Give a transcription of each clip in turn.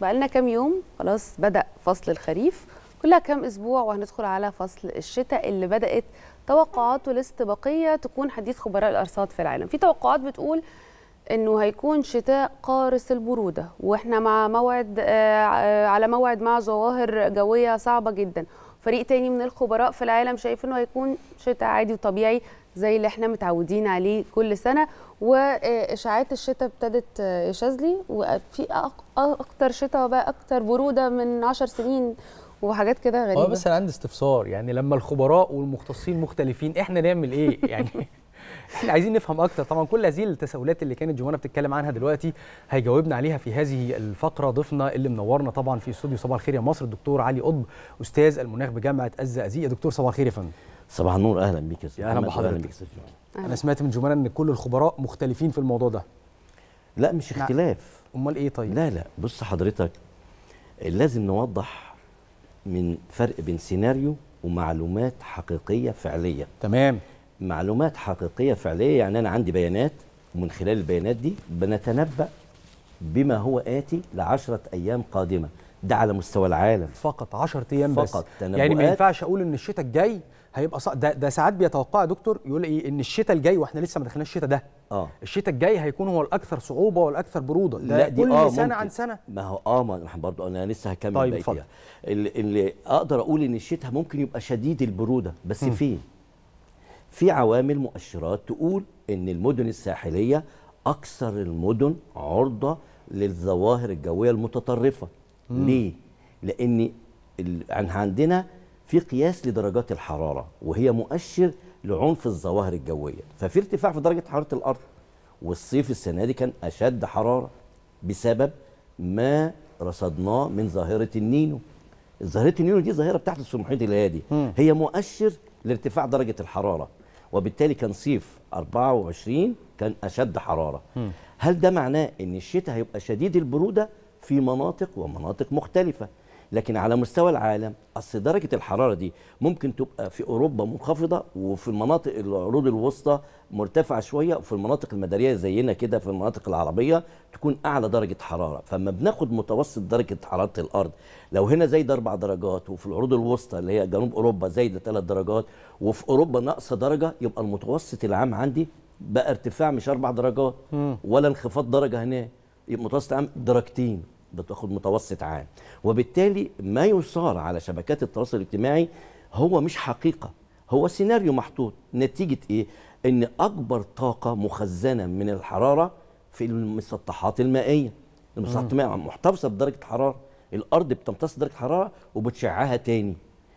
بقالنا كام يوم خلاص بدا فصل الخريف كلها كام اسبوع وهندخل على فصل الشتاء اللي بدات توقعاته الاستباقيه تكون حديث خبراء الارصاد في العالم في توقعات بتقول انه هيكون شتاء قارس البروده واحنا مع موعد آه، آه، على موعد مع ظواهر جويه صعبه جدا فريق تاني من الخبراء في العالم شايف انه هيكون شتاء عادي وطبيعي زي اللي احنا متعودين عليه كل سنه واشاعات الشتاء ابتدت شاذلي وفي اكتر شتاء بقى اكتر بروده من 10 سنين وحاجات كده غريبه هو بس انا عندي استفسار يعني لما الخبراء والمختصين مختلفين احنا نعمل ايه يعني احنا عايزين نفهم اكتر طبعا كل هذه التساؤلات اللي كانت جوانا بتتكلم عنها دلوقتي هيجاوبنا عليها في هذه الفقره ضيفنا اللي منورنا طبعا في استوديو صباح الخير يا مصر الدكتور علي قطب استاذ المناخ بجامعه الزقازيق يا دكتور صباح الخير يا فندم صباح النور اهلا بيك يا اهلا بحضرتك انا سمعت من جمانه ان كل الخبراء مختلفين في الموضوع ده لا مش نعم. اختلاف امال ايه طيب لا لا بص حضرتك لازم نوضح من فرق بين سيناريو ومعلومات حقيقيه فعليه تمام معلومات حقيقيه فعليه يعني انا عندي بيانات ومن خلال البيانات دي بنتنبأ بما هو آتي لعشرة أيام قادمة ده على مستوى العالم فقط 10 أيام بس فقط يعني ما ينفعش أقول إن الشتاء الجاي هيبقى صع... ده, ده ساعات بيتوقع يا دكتور يقول ايه ان الشتاء الجاي واحنا لسه ما دخلناش الشتاء ده اه الشتاء الجاي هيكون هو الاكثر صعوبه والاكثر بروده لا دي كل آه سنه ممكن. عن سنه ما هو اه ما احنا برضه انا لسه هكمل طيب بقيتها اللي, اللي اقدر اقول ان الشتاء ممكن يبقى شديد البروده بس م. فين في عوامل مؤشرات تقول ان المدن الساحليه اكثر المدن عرضه للظواهر الجويه المتطرفه مم. ليه لان عندنا في قياس لدرجات الحراره وهي مؤشر لعنف الظواهر الجويه ففي ارتفاع في درجه حراره الارض والصيف السنه دي كان اشد حراره بسبب ما رصدناه من ظاهره النينو ظاهره النينو دي ظاهره بتاعت في الهادي هي مؤشر لارتفاع درجه الحراره وبالتالي كان صيف 24 كان اشد حراره هل ده معناه ان الشتاء هيبقى شديد البروده في مناطق ومناطق مختلفه لكن على مستوى العالم اصل درجه الحراره دي ممكن تبقى في اوروبا منخفضه وفي المناطق العروض الوسطى مرتفعه شويه وفي المناطق المداريه زينا كده في المناطق العربيه تكون اعلى درجه حراره فما بناخد متوسط درجه حراره الارض لو هنا زايده اربع درجات وفي العروض الوسطى اللي هي جنوب اوروبا زايده ثلاث درجات وفي اوروبا ناقصه درجه يبقى المتوسط العام عندي بقى ارتفاع مش اربع درجات ولا انخفاض درجه هناك متوسط عام درجتين بتاخد متوسط عام وبالتالي ما يثار على شبكات التواصل الاجتماعي هو مش حقيقه هو سيناريو محطوط نتيجه ايه ان اكبر طاقه مخزنه من الحراره في المسطحات المائيه المسطحات المائيه محتفظه بدرجه حراره الارض بتمتص درجه حراره وبتشعها تاني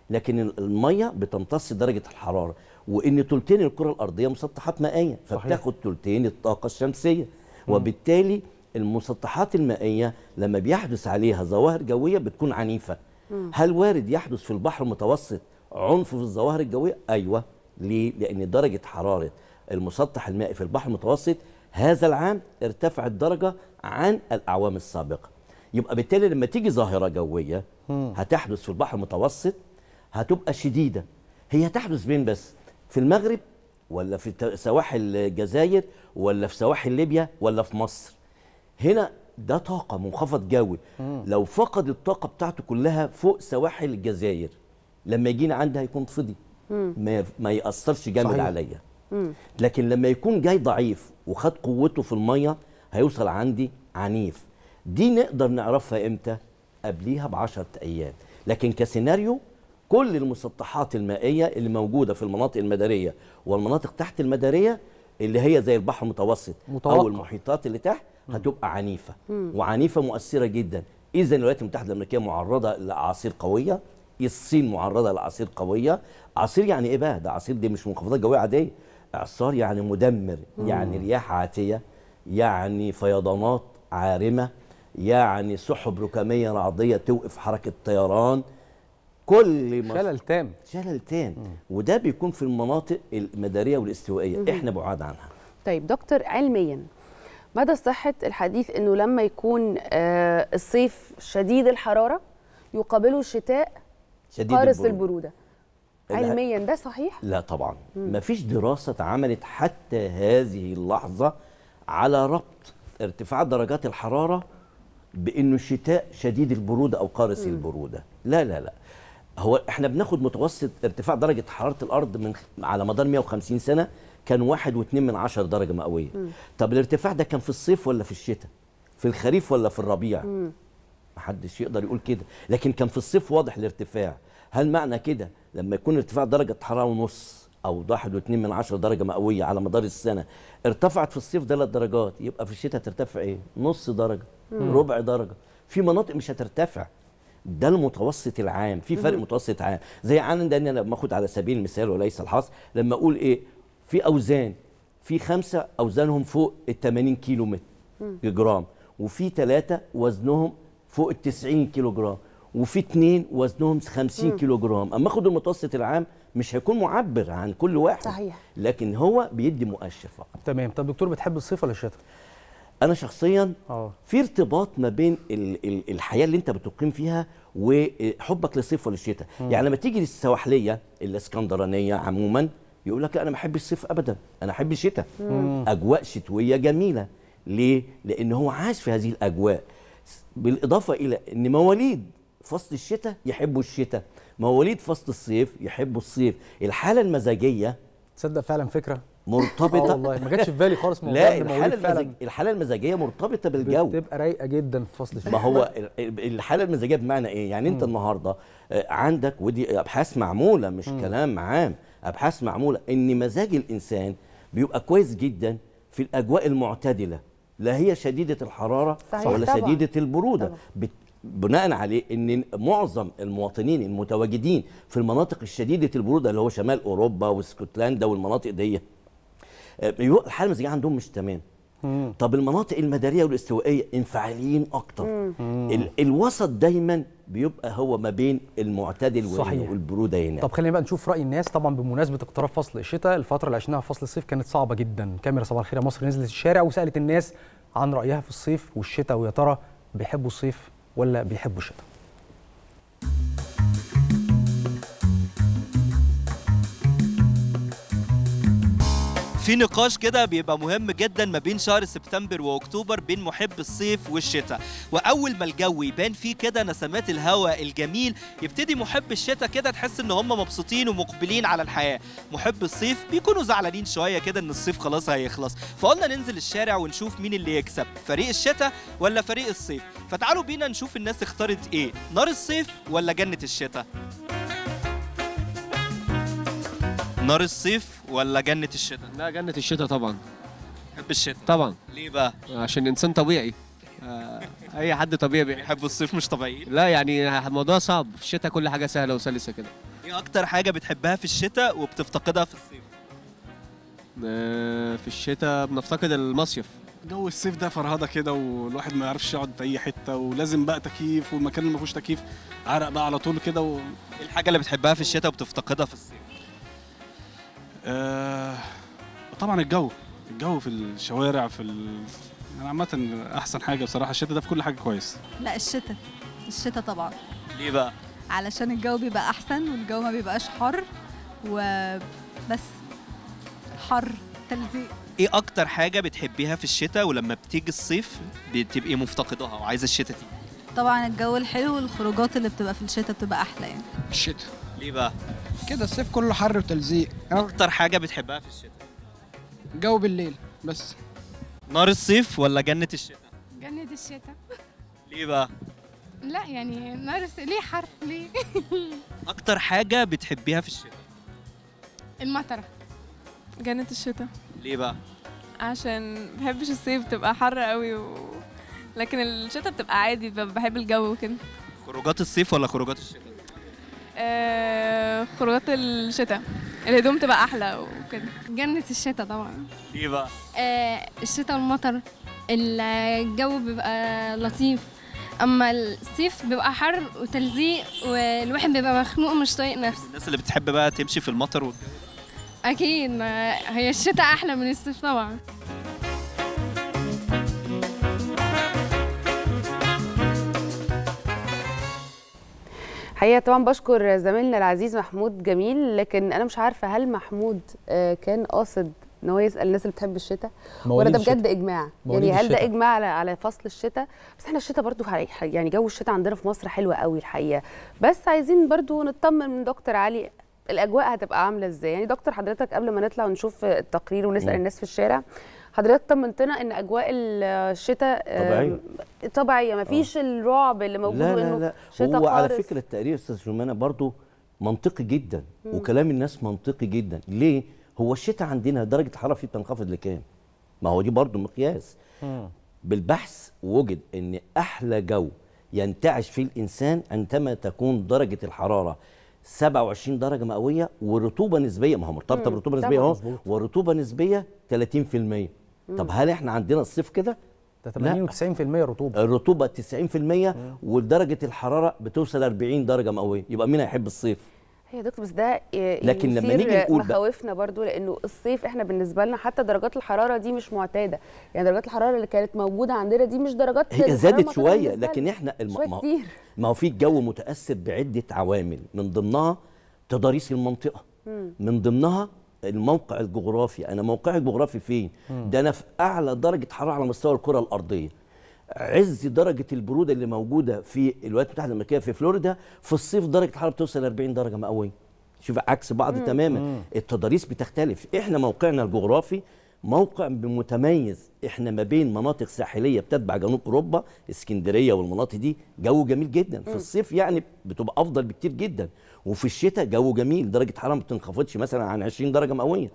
لكن الميه بتمتص درجه الحراره وان ثلثين الكره الارضيه مسطحات مائيه فبتاخد ثلثين الطاقه الشمسيه وبالتالي المسطحات المائيه لما بيحدث عليها ظواهر جويه بتكون عنيفه مم. هل وارد يحدث في البحر المتوسط عنف في الظواهر الجويه ايوه ليه لان درجه حراره المسطح المائي في البحر المتوسط هذا العام ارتفعت درجه عن الاعوام السابقه يبقى بالتالي لما تيجي ظاهره جويه هتحدث في البحر المتوسط هتبقى شديده هي تحدث بين بس في المغرب ولا في سواحل الجزائر ولا في سواحل ليبيا ولا في مصر هنا ده طاقه منخفض جوي مم. لو فقد الطاقه بتاعته كلها فوق سواحل الجزائر لما يجينا عندي هيكون فضي ما, ما ياثرش جامد عليا لكن لما يكون جاي ضعيف وخد قوته في الميه هيوصل عندي عنيف دي نقدر نعرفها امتى قبليها ب10 ايام لكن كسيناريو كل المسطحات المائيه اللي موجوده في المناطق المداريه والمناطق تحت المداريه اللي هي زي البحر المتوسط متوقع. او المحيطات اللي تحت هتبقى عنيفه وعنيفه مؤثره جدا اذا الولايات المتحده الامريكيه معرضه لاعاصير قويه الصين معرضه لاعاصير قويه عصير يعني ايه بقى ده عصير دي مش منخفضات جويه عاديه اعصار يعني مدمر يعني رياح عاتيه يعني فيضانات عارمه يعني سحب ركاميه رعديه توقف حركه طيران كل ما شلل تام شلل تام وده بيكون في المناطق المداريه والاستوائيه احنا بعاد عنها طيب دكتور علميا مدى صحة الحديث أنه لما يكون آه، الصيف شديد الحرارة يقابله الشتاء قارس البرودة, البرودة. علميا ده صحيح؟ لا طبعا ما فيش دراسة اتعملت حتى هذه اللحظة على ربط ارتفاع درجات الحرارة بأنه الشتاء شديد البرودة أو قارس م. البرودة لا لا لا هو احنا بناخد متوسط ارتفاع درجة حرارة الأرض من على مدار 150 سنة كان واحد واتنين من عشر درجة مئوية طب الارتفاع ده كان في الصيف ولا في الشتاء في الخريف ولا في الربيع محدش يقدر يقول كده لكن كان في الصيف واضح الارتفاع هل معنى كده لما يكون ارتفاع درجة حرارة ونص أو 1.2 من عشر درجة مئوية على مدار السنة ارتفعت في الصيف ثلاث درجات يبقى في الشتاء ترتفع إيه؟ نص درجة مم. ربع درجة في مناطق مش هترتفع ده المتوسط العام في فرق مم. متوسط عام زي عندنا انا اخد على سبيل المثال وليس الحصر لما اقول ايه في اوزان في خمسه اوزانهم فوق ال 80 كيلو متر جرام وفي ثلاثه وزنهم فوق ال 90 كيلو جرام وفي اثنين وزنهم 50 كيلو جرام اما اخد المتوسط العام مش هيكون معبر عن كل واحد صحيح. لكن هو بيدي مؤشر فقط تمام طب دكتور بتحب الصيف ولا الشتاء انا شخصيا أوه. في ارتباط ما بين الحياه اللي انت بتقيم فيها وحبك للصيف والشتاء يعني لما تيجي للسواحليه الاسكندرانيه عموما يقول لك لا انا ما احبش الصيف ابدا انا احب الشتاء اجواء شتويه جميله ليه لان هو عاش في هذه الاجواء بالاضافه الى ان مواليد فصل الشتاء يحبوا الشتاء مواليد فصل الصيف يحبوا الصيف الحاله المزاجيه تصدق فعلا فكره مرتبطه آه والله ما جاتش في بالي خالص موضوع لا الحاله المزاج... الحاله المزاجيه مرتبطه بالجو بتبقى رايقه جدا في فصل الشتاء ما هو الحاله المزاجيه بمعنى ايه يعني انت النهارده آه، عندك ودي ابحاث معموله مش كلام عام ابحاث معموله ان مزاج الانسان بيبقى كويس جدا في الاجواء المعتدله لا هي شديده الحراره صحيح ولا طبعا. شديده البروده طبعا. بناء عليه ان معظم المواطنين المتواجدين في المناطق الشديده البروده اللي هو شمال اوروبا واسكتلندا والمناطق دي آه، الحاله المزاجيه عندهم مش تمام مم. طب المناطق المداريه والاستوائيه انفعاليين اكتر ال الوسط دايما بيبقى هو ما بين المعتدل صحيح. والبروده هنا طب خلينا بقى نشوف راي الناس طبعا بمناسبه اقتراب فصل الشتاء الفتره اللي عشناها في فصل الصيف كانت صعبه جدا كاميرا صباح الخير يا مصر نزلت الشارع وسالت الناس عن رايها في الصيف والشتاء ويا ترى بيحبوا الصيف ولا بيحبوا الشتاء في نقاش كده بيبقى مهم جدا ما بين شهر سبتمبر واكتوبر بين محب الصيف والشتاء واول ما الجو يبان فيه كده نسمات الهواء الجميل يبتدي محب الشتاء كده تحس ان هم مبسوطين ومقبلين على الحياه محب الصيف بيكونوا زعلانين شويه كده ان الصيف خلاص هيخلص فقلنا ننزل الشارع ونشوف مين اللي يكسب فريق الشتاء ولا فريق الصيف فتعالوا بينا نشوف الناس اختارت ايه نار الصيف ولا جنه الشتاء نار الصيف ولا جنة الشتاء؟ لا جنة الشتاء طبعا بحب الشتاء طبعا ليه بقى؟ عشان انسان طبيعي آه، اي حد طبيعي بيحب الصيف مش طبيعيين لا يعني الموضوع صعب في الشتاء كل حاجه سهله وسلسه كده ايه اكتر حاجه بتحبها في الشتاء وبتفتقدها في الصيف آه، في الشتاء بنفتقد المصيف جو الصيف ده فرهده كده والواحد ما يعرفش يقعد في اي حته ولازم بقى تكييف والمكان اللي ما فيهوش تكييف عرق بقى على طول كده و... ايه الحاجه اللي بتحبها في الشتاء وبتفتقدها في الصيف آه طبعا الجو الجو في الشوارع في ال... يعني عامة أحسن حاجة بصراحة الشتاء ده في كل حاجة كويس لا الشتاء الشتاء طبعا ليه بقى؟ علشان الجو بيبقى أحسن والجو ما بيبقاش حر وبس حر تلزيق ايه اكتر حاجه بتحبيها في الشتاء ولما بتيجي الصيف بتبقي مفتقداها وعايزه الشتاء تيجي طبعا الجو الحلو والخروجات اللي بتبقى في الشتاء بتبقى احلى يعني الشتاء ليه بقى كده الصيف كله حر وتلزيق اكتر حاجه بتحبها في الشتاء جو بالليل بس نار الصيف ولا جنه الشتاء جنه الشتاء ليه بقى لا يعني نار الصيف ليه حر ليه اكتر حاجه بتحبيها في الشتاء المطره جنه الشتاء ليه بقى عشان بحبش الصيف بتبقى حر قوي و... لكن الشتاء بتبقى عادي بحب الجو وكده خروجات الصيف ولا خروجات الشتاء أه خروجات الشتاء الهدوم تبقى احلى وكده جنه الشتاء طبعا ايه بقى آه، الشتاء والمطر الجو بيبقى لطيف اما الصيف بيبقى حر وتلزيق والواحد بيبقى مخنوق ومش طايق نفسه الناس اللي بتحب بقى تمشي في المطر والجو اكيد هي الشتاء احلى من الصيف طبعا حقيقه طبعا بشكر زميلنا العزيز محمود جميل لكن انا مش عارفه هل محمود آه، كان قاصد ان هو يسال الناس اللي بتحب الشتاء ولا ده بجد اجماع يعني هل ده اجماع على على فصل الشتاء بس احنا الشتاء برضو يعني جو الشتاء عندنا في مصر حلو قوي الحقيقه بس عايزين برضو نطمن من دكتور علي الاجواء هتبقى عامله ازاي يعني دكتور حضرتك قبل ما نطلع ونشوف التقرير ونسال الناس في الشارع حضرتك طمنتنا ان اجواء الشتاء طبيعيه طبيعيه آه. مفيش الرعب اللي موجود لا لا لا شتاء هو على فكره التقرير استاذ جمانه برضو منطقي جدا م. وكلام الناس منطقي جدا ليه هو الشتاء عندنا درجه الحراره فيه بتنخفض لكام ما هو دي برضو مقياس بالبحث وجد ان احلى جو ينتعش فيه الانسان عندما تكون درجه الحراره 27 درجه مئويه ورطوبه نسبيه ما هو مرتبطه برطوبه نسبيه اهو ورطوبه نسبيه 30% طب هل احنا عندنا الصيف كده؟ ده 80 و90% رطوبه الرطوبه 90% ودرجه الحراره بتوصل 40 درجه مئويه يبقى مين هيحب الصيف؟ هي دكتور بس ده لكن لما نيجي نقول مخاوفنا برضو لانه الصيف احنا بالنسبه لنا حتى درجات الحراره دي مش معتاده يعني درجات الحراره اللي كانت موجوده عندنا دي مش درجات هي زادت شويه لكن احنا الم... شوية ما... كتير. ما هو في الجو متاثر بعده عوامل من ضمنها تضاريس المنطقه مم. من ضمنها الموقع الجغرافي انا موقعي الجغرافي فين ده انا في اعلى درجه حراره على مستوى الكره الارضيه عز درجه البروده اللي موجوده في الولايات المتحده الامريكيه في فلوريدا في الصيف درجه الحراره بتوصل 40 درجه مئويه شوف عكس بعض مم. تماما التضاريس بتختلف احنا موقعنا الجغرافي موقع متميز احنا ما بين مناطق ساحليه بتتبع جنوب اوروبا اسكندريه والمناطق دي جو جميل جدا في الصيف يعني بتبقى افضل بكتير جدا وفي الشتاء جو جميل درجه حراره ما بتنخفضش مثلا عن 20 درجه مئويه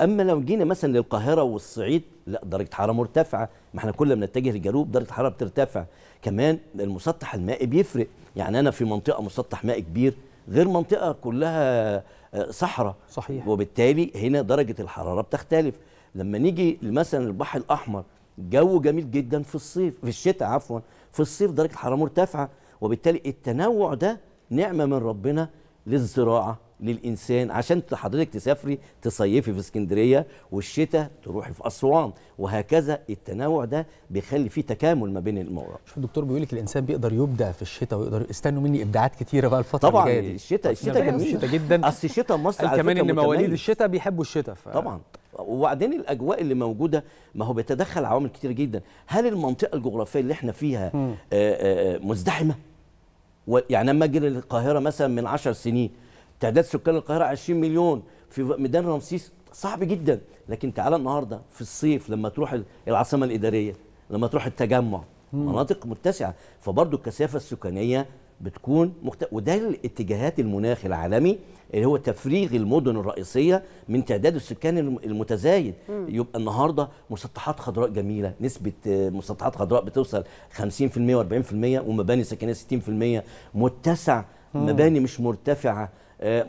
اما لو جينا مثلا للقاهره والصعيد لا درجه حراره مرتفعه ما احنا كل ما بنتجه للجنوب درجه الحراره بترتفع كمان المسطح المائي بيفرق يعني انا في منطقه مسطح مائي كبير غير منطقه كلها آه، صحراء صحيح وبالتالي هنا درجه الحراره بتختلف لما نيجي مثلا البحر الاحمر جو جميل جدا في الصيف في الشتاء عفوا في الصيف درجه الحراره مرتفعه وبالتالي التنوع ده نعمه من ربنا للزراعه للانسان عشان حضرتك تسافري تصيفي في اسكندريه والشتاء تروحي في اسوان وهكذا التنوع ده بيخلي فيه تكامل ما بين المواقع شوف الدكتور بيقول لك الانسان بيقدر يبدع في الشتاء ويقدر استنوا مني ابداعات كتيره بقى الفتره طبعا الجايه دي الشتاء الشتاء جميل الشتاء جدا اصل الشتاء مصر على كمان ان مواليد الشتاء بيحبوا الشتاء ف... طبعا وبعدين الاجواء اللي موجوده ما هو بيتدخل عوامل كتير جدا هل المنطقه الجغرافيه اللي احنا فيها آآ آآ آه، آه، آه، مزدحمه يعني لما اجي للقاهره مثلا من 10 سنين تعداد سكان القاهره 20 مليون في ميدان رمسيس صعب جدا لكن تعالى النهارده في الصيف لما تروح العاصمه الاداريه لما تروح التجمع مناطق متسعه فبرضه الكثافه السكانيه بتكون مخت... وده الاتجاهات المناخ العالمي اللي هو تفريغ المدن الرئيسيه من تعداد السكان المتزايد مم. يبقى النهارده مسطحات خضراء جميله نسبه آه، مسطحات خضراء بتوصل 50% و40% ومباني سكنيه 60% متسع مم. مباني مش مرتفعه آه،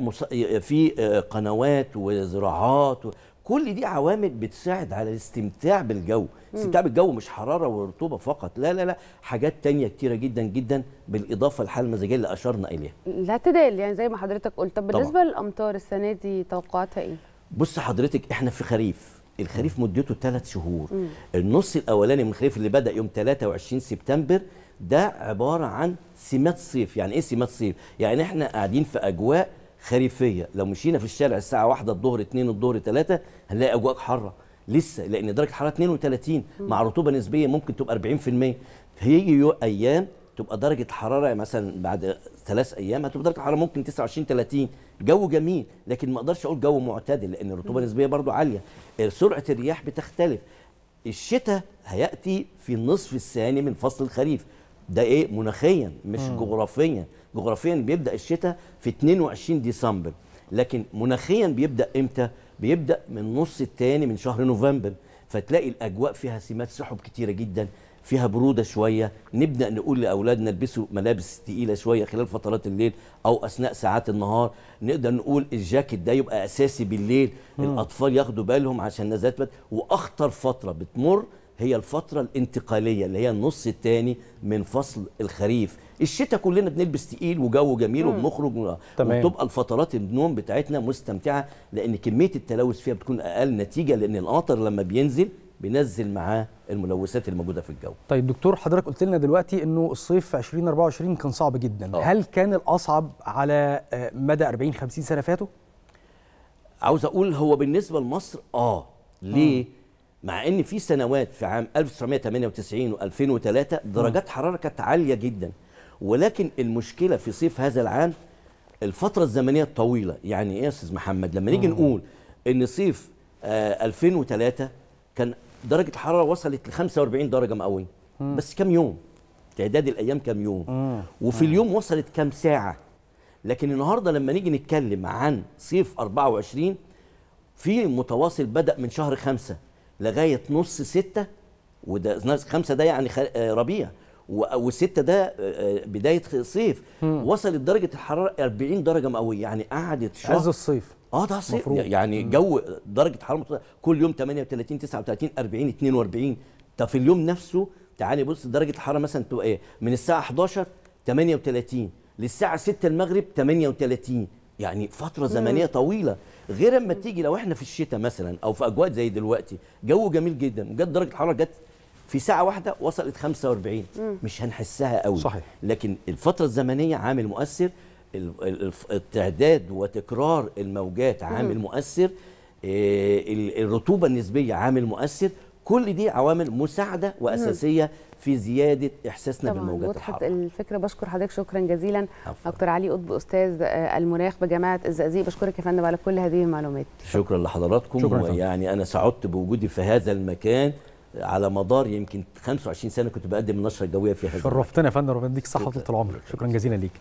في آه، قنوات وزراعات كل دي عوامل بتساعد على الاستمتاع بالجو الاستمتاع بالجو مش حراره ورطوبه فقط لا لا لا حاجات تانية كتيره جدا جدا بالاضافه لحال المزاجيه اللي اشرنا اليها لا تدال يعني زي ما حضرتك قلت طب بالنسبه طبعا. للامطار السنه دي توقعاتها ايه بص حضرتك احنا في خريف الخريف مدته ثلاث شهور مم. النص الاولاني من الخريف اللي بدا يوم 23 سبتمبر ده عباره عن سمات صيف يعني ايه سمات صيف يعني احنا قاعدين في اجواء خريفيه لو مشينا في الشارع الساعه 1 الظهر 2 الظهر 3 هنلاقي اجواء حاره لسه لان درجه الحراره 32 مع رطوبه نسبيه ممكن تبقى 40% هيجي ايام تبقى درجه الحراره مثلا بعد ثلاث ايام هتبقى درجه الحراره ممكن 29 30 جو جميل لكن ما اقدرش اقول جو معتدل لان الرطوبه النسبيه برضو عاليه آه، سرعه الرياح بتختلف الشتاء هياتي في النصف الثاني من فصل الخريف ده ايه مناخيا مش جغرافيا جغرافيا بيبدا الشتاء في 22 ديسمبر لكن مناخيا بيبدا امتى بيبدا من النص الثاني من شهر نوفمبر فتلاقي الاجواء فيها سمات سحب كتيره جدا فيها بروده شويه نبدا نقول لاولادنا البسوا ملابس تقيله شويه خلال فترات الليل او اثناء ساعات النهار نقدر نقول الجاكيت ده يبقى اساسي بالليل م. الاطفال ياخدوا بالهم عشان نزلت واخطر فتره بتمر هي الفترة الانتقالية اللي هي النص الثاني من فصل الخريف الشتاء كلنا بنلبس تقيل وجو جميل وبنخرج تمام. وبتبقى الفترات النوم بتاعتنا مستمتعة لأن كمية التلوث فيها بتكون أقل نتيجة لأن القطر لما بينزل بينزل معاه الملوثات الموجوده في الجو. طيب دكتور حضرتك قلت لنا دلوقتي انه الصيف 2024 كان صعب جدا، أوه. هل كان الاصعب على آه، مدى 40 50 سنه فاتوا؟ عاوز اقول هو بالنسبه لمصر اه ليه؟ أوه. مع ان في سنوات في عام 1998 و2003 درجات حراره كانت عاليه جدا ولكن المشكله في صيف هذا العام الفتره الزمنيه الطويله يعني ايه يا استاذ محمد لما نيجي نقول ان صيف آه 2003 كان درجه الحراره وصلت ل 45 درجه مئويه بس كام يوم تعداد الايام كام يوم وفي اليوم وصلت كام ساعه لكن النهارده لما نيجي نتكلم عن صيف 24 في متواصل بدا من شهر خمسة لغايه نص سته وده خمسه ده يعني آه، ربيع وستة ده آه، آه، بداية صيف مم. وصلت درجة الحرارة 40 درجة مئوية يعني قعدت شهر عز الصيف اه ده صيف مفروض. يعني مم. جو درجة حرارة كل يوم 38 39 40 42 ده في اليوم نفسه تعالي بص درجة الحرارة مثلا تبقى ايه من الساعة 11 38 للساعة 6 المغرب 38 يعني فترة زمنية طويلة غير اما تيجي لو احنا في الشتاء مثلا او في اجواء زي دلوقتي جو جميل جدا وجت درجة الحرارة جت في ساعة واحدة وصلت 45 مم. مش هنحسها قوي صحيح. لكن الفترة الزمنية عامل مؤثر التعداد وتكرار الموجات عامل مؤثر آه، الرطوبة النسبية عامل مؤثر كل دي عوامل مساعده واساسيه في زياده احساسنا بالموجات الحاره الفكره بشكر حضرتك شكرا جزيلا دكتور علي قطب استاذ آه، المناخ بجامعه الزقازيق بشكرك يا فندم على كل هذه المعلومات شكرا لحضراتكم شكرا ويعني انا سعدت بوجودي في هذا المكان على مدار يمكن 25 سنه كنت بقدم النشره الجويه في هذا شرفتنا يا فندم ربنا يديك الصحه وطول العمر شكرا جزيلا ليك